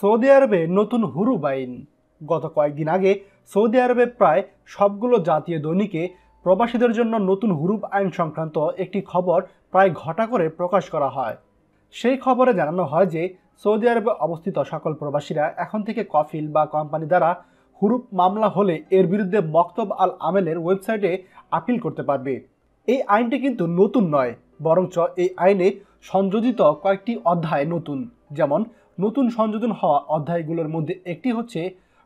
Saudi আরবে নতুন হুরুব আইন গত কয়েকদিন আগে সৌদি আরবে প্রায় সবগুলো জাতীয় দৈনিকে প্রবাসীদের জন্য নতুন হুরুব আইন সংক্রান্ত একটি খবর প্রায় ঘটা করে প্রকাশ করা হয় সেই খবরে জানানো হয় যে সৌদি আরবে অবস্থিত সকল প্রবাসীরা এখন থেকে কফিল বা কোম্পানি দ্বারা হুরুপ মামলা হলে এর বিরুদ্ধে মক্তব আল আমেলের ওয়েবসাইটে আপিল করতে পারবে এই আইনটি কিন্তু নতুন নয় বরঞ্চ এই আইনে সংযোজিত কয়েকটি অধ্যায় নতুন যেমন নতুন সংযোজন হওয়া অধ্যায়গুলোর মধ্যে একটি হচ্ছে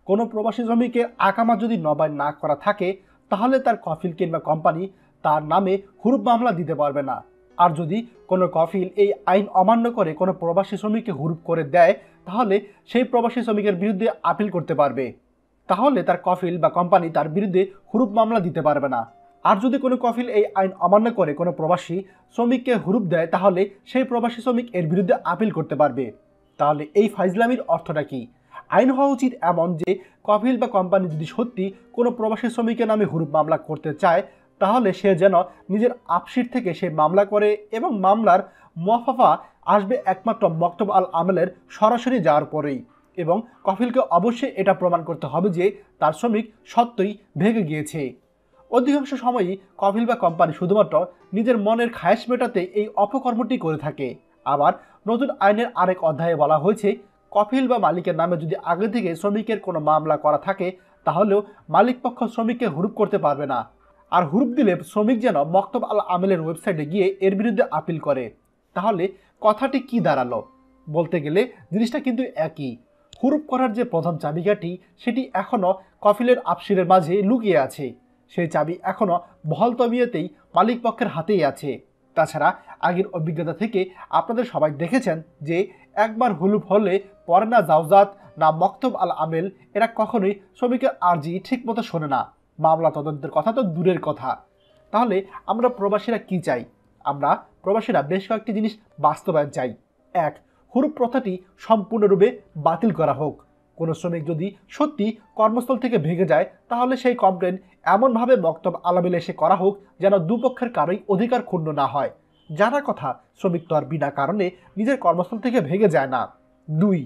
কোনো প্রবাসী শ্রমিকের আকামা যদি নবায়ন না করা থাকে তাহলে তার কফিল কিংবা কোম্পানি তার নামে হুরুপ মামলা দিতে পারবে না আর যদি কোনো কফিল এই আইন অমান্য করে কোনো প্রবাসী শ্রমিককে হুরুপ করে দেয় তাহলে সেই প্রবাসী শ্রমিকের বিরুদ্ধে আপিল করতে পারবে তাহলে তার কফিল বা কোম্পানি তার বিরুদ্ধে হুরুপ মামলা দিতে পারবে না আর যদি কোনো কফিল এই আইন অমান্য করে কোনো প্রবাসী শ্রমিককে হুরুপ দেয় তাহলে সেই প্রবাসী শ্রমিক এর বিরুদ্ধে আপিল করতে পারবে তাহলে এই ফাইজলামির অর্থটা কি আইন হওয়া উচিত এমন যে কফিল বা কোম্পানি যদি সত্যি কোনো প্রবাসী শ্রমিকের নামে হুরুপ মামলা করতে চায় তাহলে সে যেন নিজের আপশিট থেকে সে মামলা করে এবং মামলার মোয়াফাফা আসবে একমাত্র মক্তব আল আমেলের সরাসরি যাওয়ার পরেই এবং কফিলকে অবশ্যই এটা প্রমাণ করতে হবে যে তার শ্রমিক সত্যই ভেঙে গিয়েছে অধিকাংশ সময়ই কফিল বা কোম্পানি শুধুমাত্র নিজের মনের খায়েশ মেটাতে এই অপকর্মটি করে থাকে আবার নতুন আইনের আরেক অধ্যায়ে বলা হয়েছে কফিল বা মালিকের নামে যদি আগে থেকে শ্রমিকের কোনো মামলা করা থাকে তাহলেও মালিকপক্ষ শ্রমিককে হুরুপ করতে পারবে না আর হুরুপ দিলে শ্রমিক যেন মক্তব আল আমেলের ওয়েবসাইটে গিয়ে এর বিরুদ্ধে আপিল করে তাহলে কথাটি কি দাঁড়ালো বলতে গেলে জিনিসটা কিন্তু একই হুরুপ করার যে প্রথম চাবিকাঠি সেটি এখনও কফিলের আপসিরের মাঝে লুকিয়ে আছে সেই চাবি এখনও বহল তবিয়তেই মালিকপক্ষের হাতেই আছে তাছাড়া আগের অভিজ্ঞতা থেকে আপনাদের সবাই দেখেছেন যে একবার হুলুপ হলে পরে না জাউজাত না মক্তব আল আমেল এরা কখনোই শ্রমিকের আর্জি ঠিকমতো শোনে না মামলা তদন্তের কথা তো দূরের কথা তাহলে আমরা প্রবাসীরা কি চাই আমরা প্রবাসীরা বেশ কয়েকটি জিনিস বাস্তবায়ন চাই এক হুরুপ প্রথাটি সম্পূর্ণরূপে বাতিল করা হোক কোনো শ্রমিক যদি সত্যি কর্মস্থল থেকে ভেঙে যায় তাহলে সেই কমপ্লেন এমনভাবে মক্তব আলামিলে এসে করা হোক যেন দুপক্ষের কারোই অধিকার ক্ষুণ্ণ না হয় জানা কথা শ্রমিক তো আর বিনা কারণে নিজের কর্মস্থল থেকে ভেঙে যায় না দুই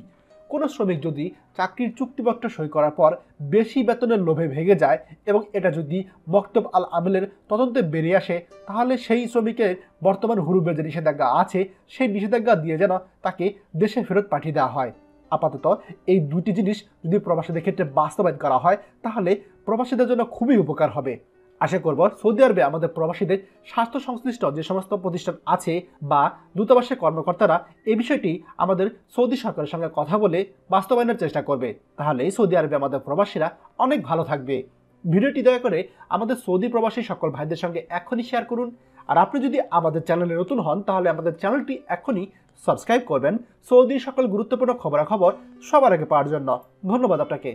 কোনো শ্রমিক যদি চাকরির চুক্তিপত্র সই করার পর বেশি বেতনের লোভে ভেঙে যায় এবং এটা যদি মক্তব আল আমেলের তদন্তে বেরিয়ে আসে তাহলে সেই শ্রমিকের বর্তমান হুরুবের যে নিষেধাজ্ঞা আছে সেই নিষেধাজ্ঞা দিয়ে যেন তাকে দেশে ফেরত পাঠিয়ে দেওয়া হয় আপাতত এই দুটি জিনিস যদি প্রবাসীদের ক্ষেত্রে বাস্তবায়ন করা হয় তাহলে প্রবাসীদের জন্য খুবই উপকার হবে আশা করব সৌদি আরবে আমাদের প্রবাসীদের স্বাস্থ্য সংশ্লিষ্ট যে সমস্ত প্রতিষ্ঠান আছে বা দূতাবাসের কর্মকর্তারা এ বিষয়টি আমাদের সৌদি সরকারের সঙ্গে কথা বলে বাস্তবায়নের চেষ্টা করবে তাহলে সৌদি আরবে আমাদের প্রবাসীরা অনেক ভালো থাকবে ভিডিওটি দয়া করে আমাদের সৌদি প্রবাসী সকল ভাইদের সঙ্গে এখনই শেয়ার করুন আর আপনি যদি আমাদের চ্যানেলে নতুন হন তাহলে আমাদের চ্যানেলটি এখনই সাবস্ক্রাইব করবেন সৌদির সকল গুরুত্বপূর্ণ খবরাখবর সবার আগে পাওয়ার জন্য ধন্যবাদ আপনাকে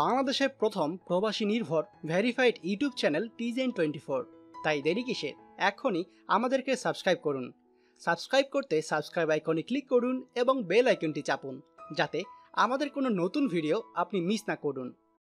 বাংলাদেশের প্রথম প্রবাসী নির্ভর ভেরিফাইড ইউটিউব চ্যানেল টিজেন টোয়েন্টি ফোর তাই দেরি কিসে এখনই আমাদেরকে সাবস্ক্রাইব করুন সাবস্ক্রাইব করতে সাবস্ক্রাইব আইকনে ক্লিক করুন এবং বেল আইকনটি চাপুন যাতে আমাদের কোনো নতুন ভিডিও আপনি মিস না করুন